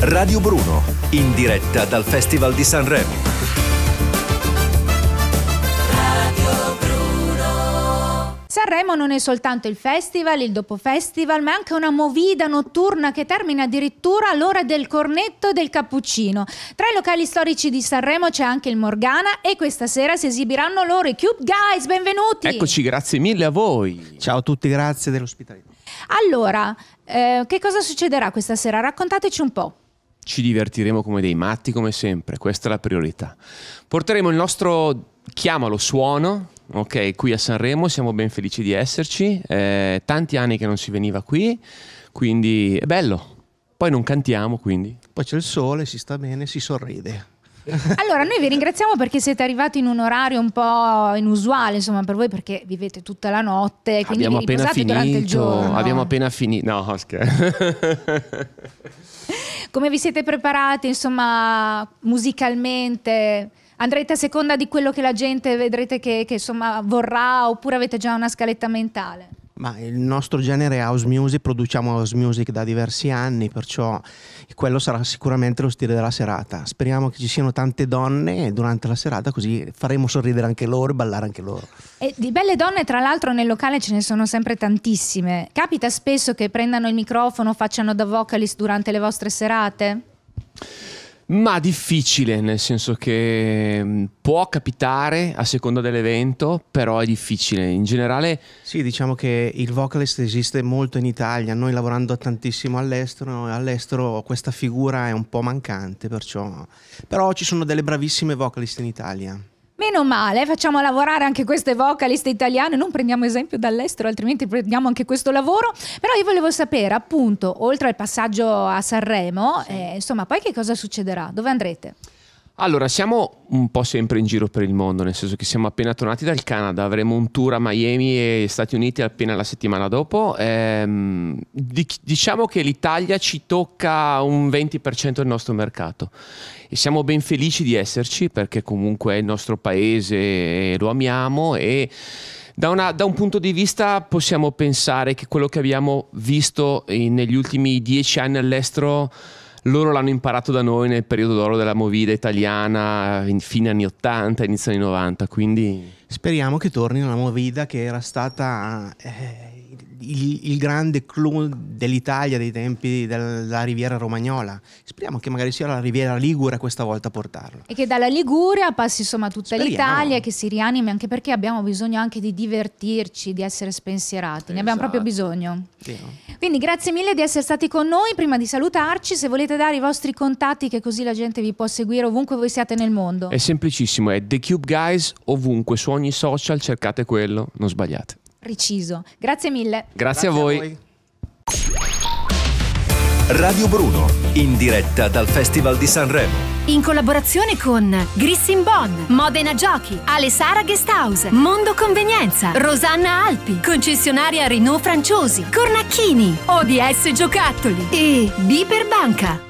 Radio Bruno, in diretta dal Festival di Sanremo. Sanremo non è soltanto il festival, il dopo festival, ma anche una movida notturna che termina addirittura all'ora del cornetto e del cappuccino. Tra i locali storici di Sanremo c'è anche il Morgana e questa sera si esibiranno loro i Cube Guys, benvenuti! Eccoci, grazie mille a voi! Ciao a tutti, grazie dell'ospitalità. Allora, eh, che cosa succederà questa sera? Raccontateci un po' ci divertiremo come dei matti come sempre, questa è la priorità. Porteremo il nostro, chiamalo suono, ok, qui a Sanremo, siamo ben felici di esserci, eh, tanti anni che non si veniva qui, quindi è bello, poi non cantiamo quindi. Poi c'è il sole, si sta bene, si sorride. Allora, noi vi ringraziamo perché siete arrivati in un orario un po' inusuale, insomma, per voi perché vivete tutta la notte, quindi abbiamo vi riposate finito, durante il giorno. Abbiamo appena finito. No, scherzo. Come vi siete preparati, insomma, musicalmente? Andrete a seconda di quello che la gente vedrete che, che insomma, vorrà oppure avete già una scaletta mentale? Ma il nostro genere è house music, produciamo house music da diversi anni, perciò quello sarà sicuramente lo stile della serata. Speriamo che ci siano tante donne durante la serata, così faremo sorridere anche loro e ballare anche loro. E di belle donne, tra l'altro, nel locale ce ne sono sempre tantissime. Capita spesso che prendano il microfono, facciano da vocalist durante le vostre serate? Ma difficile, nel senso che mm, può capitare a seconda dell'evento, però è difficile. In generale... Sì, diciamo che il vocalist esiste molto in Italia, noi lavorando tantissimo all'estero, all'estero questa figura è un po' mancante, perciò... Però ci sono delle bravissime vocalist in Italia. Meno male, facciamo lavorare anche queste vocalist italiane, non prendiamo esempio dall'estero, altrimenti prendiamo anche questo lavoro. Però io volevo sapere, appunto, oltre al passaggio a Sanremo, sì. eh, insomma, poi che cosa succederà? Dove andrete? Allora, siamo un po' sempre in giro per il mondo, nel senso che siamo appena tornati dal Canada, avremo un tour a Miami e Stati Uniti appena la settimana dopo. Ehm, diciamo che l'Italia ci tocca un 20% del nostro mercato e siamo ben felici di esserci perché comunque è il nostro paese e lo amiamo e... Da, una, da, un punto di vista possiamo pensare che quello che abbiamo visto in, negli ultimi dieci anni all'estero loro l'hanno imparato da noi nel periodo d'oro della movida italiana, in fine anni 80, inizio anni 90, quindi... Speriamo che torni una movida che era stata eh, il, il grande clou dell'Italia dei tempi della riviera romagnola. Speriamo che magari sia la riviera Ligure questa volta a portarlo. E che dalla Liguria passi insomma tutta l'Italia, e che si rianimi anche perché abbiamo bisogno anche di divertirci, di essere spensierati, esatto. ne abbiamo proprio esatto. bisogno. Sì, Quindi grazie mille di essere stati con noi, prima di salutarci, se volete dare i vostri contatti che così la gente vi può seguire ovunque voi siate nel mondo. È semplicissimo, è The Cube Guys ovunque, su ogni social cercate quello, non sbagliate. Riciso. Grazie mille. Grazie, Grazie a, voi. a voi. Radio Bruno, in diretta dal Festival di Sanremo. In collaborazione con Grissin Bonn, Modena Giochi, Alessara Guesthouse, Mondo Convenienza, Rosanna Alpi, concessionaria Renault Franciosi, Cornacchini, ODS Giocattoli e Biper Banca.